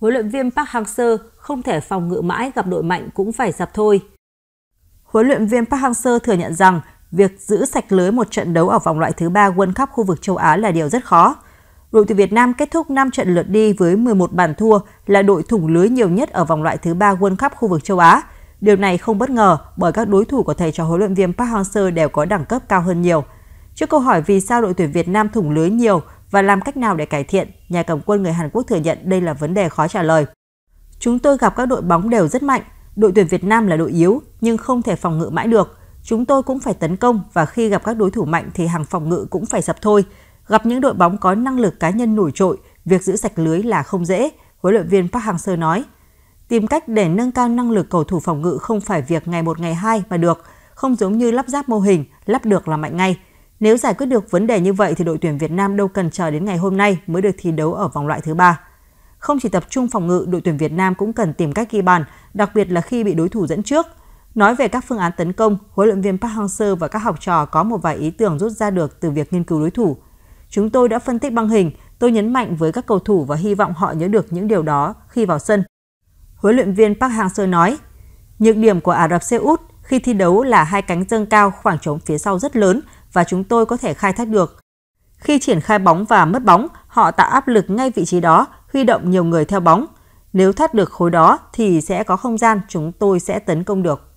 huấn luyện viên Park Hang-seo không thể phòng ngự mãi gặp đội mạnh cũng phải dập thôi. Huấn luyện viên Park Hang-seo thừa nhận rằng việc giữ sạch lưới một trận đấu ở vòng loại thứ ba World Cup khu vực châu Á là điều rất khó. Đội tuyển Việt Nam kết thúc 5 trận lượt đi với 11 bàn thua là đội thủng lưới nhiều nhất ở vòng loại thứ ba World Cup khu vực châu Á. Điều này không bất ngờ bởi các đối thủ của thầy trò huấn luyện viên Park Hang-seo đều có đẳng cấp cao hơn nhiều. Trước câu hỏi vì sao đội tuyển Việt Nam thủng lưới nhiều, và làm cách nào để cải thiện, nhà cầm quân người Hàn Quốc thừa nhận đây là vấn đề khó trả lời. Chúng tôi gặp các đội bóng đều rất mạnh, đội tuyển Việt Nam là đội yếu nhưng không thể phòng ngự mãi được. Chúng tôi cũng phải tấn công và khi gặp các đối thủ mạnh thì hàng phòng ngự cũng phải sập thôi. Gặp những đội bóng có năng lực cá nhân nổi trội, việc giữ sạch lưới là không dễ, huấn luyện viên Park Hang-seo nói. Tìm cách để nâng cao năng lực cầu thủ phòng ngự không phải việc ngày một ngày hai mà được, không giống như lắp ráp mô hình, lắp được là mạnh ngay. Nếu giải quyết được vấn đề như vậy thì đội tuyển Việt Nam đâu cần chờ đến ngày hôm nay mới được thi đấu ở vòng loại thứ ba. Không chỉ tập trung phòng ngự, đội tuyển Việt Nam cũng cần tìm cách ghi bàn, đặc biệt là khi bị đối thủ dẫn trước. Nói về các phương án tấn công, huấn luyện viên Park Hang-seo và các học trò có một vài ý tưởng rút ra được từ việc nghiên cứu đối thủ. Chúng tôi đã phân tích băng hình, tôi nhấn mạnh với các cầu thủ và hy vọng họ nhớ được những điều đó khi vào sân. Huấn luyện viên Park Hang-seo nói, nhược điểm của Ả Rập Xê Út khi thi đấu là hai cánh dâng cao khoảng trống phía sau rất lớn và chúng tôi có thể khai thác được. Khi triển khai bóng và mất bóng, họ tạo áp lực ngay vị trí đó, huy động nhiều người theo bóng. Nếu thoát được khối đó thì sẽ có không gian chúng tôi sẽ tấn công được.